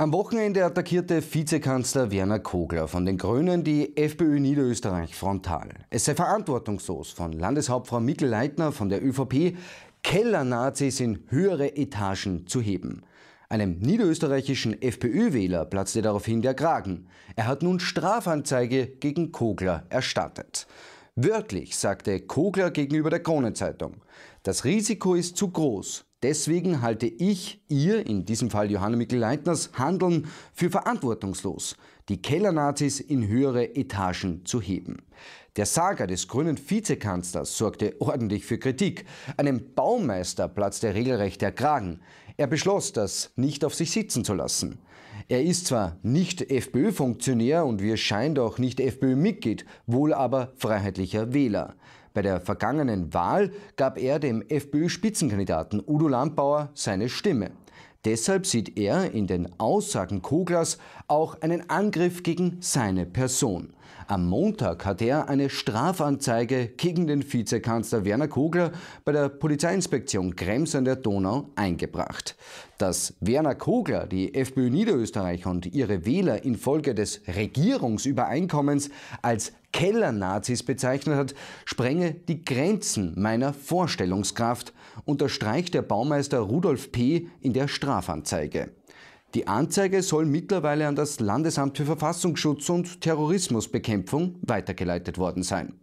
Am Wochenende attackierte Vizekanzler Werner Kogler von den Grünen die FPÖ Niederösterreich frontal. Es sei verantwortungslos von Landeshauptfrau Mikkel leitner von der ÖVP, Kellernazis in höhere Etagen zu heben. Einem niederösterreichischen FPÖ-Wähler platzte daraufhin der Kragen. Er hat nun Strafanzeige gegen Kogler erstattet. Wörtlich sagte Kogler gegenüber der Kronenzeitung, das Risiko ist zu groß. Deswegen halte ich ihr, in diesem Fall Johanna Mikl-Leitners, Handeln für verantwortungslos, die Kellernazis in höhere Etagen zu heben. Der Saga des grünen Vizekanzlers sorgte ordentlich für Kritik. Einem Baumeister platzte regelrecht der Kragen. Er beschloss, das nicht auf sich sitzen zu lassen. Er ist zwar nicht FPÖ-Funktionär und wie es scheint auch nicht FPÖ-Mitglied, wohl aber freiheitlicher Wähler. Bei der vergangenen Wahl gab er dem FPÖ-Spitzenkandidaten Udo Landbauer seine Stimme. Deshalb sieht er in den Aussagen Koglers auch einen Angriff gegen seine Person. Am Montag hat er eine Strafanzeige gegen den Vizekanzler Werner Kogler bei der Polizeiinspektion Krems an der Donau eingebracht. Dass Werner Kogler die FPÖ Niederösterreich und ihre Wähler infolge des Regierungsübereinkommens als Kellernazis bezeichnet hat, sprenge die Grenzen meiner Vorstellungskraft, unterstreicht der Baumeister Rudolf P. in der Strafanzeige. Strafanzeige. Die Anzeige soll mittlerweile an das Landesamt für Verfassungsschutz und Terrorismusbekämpfung weitergeleitet worden sein.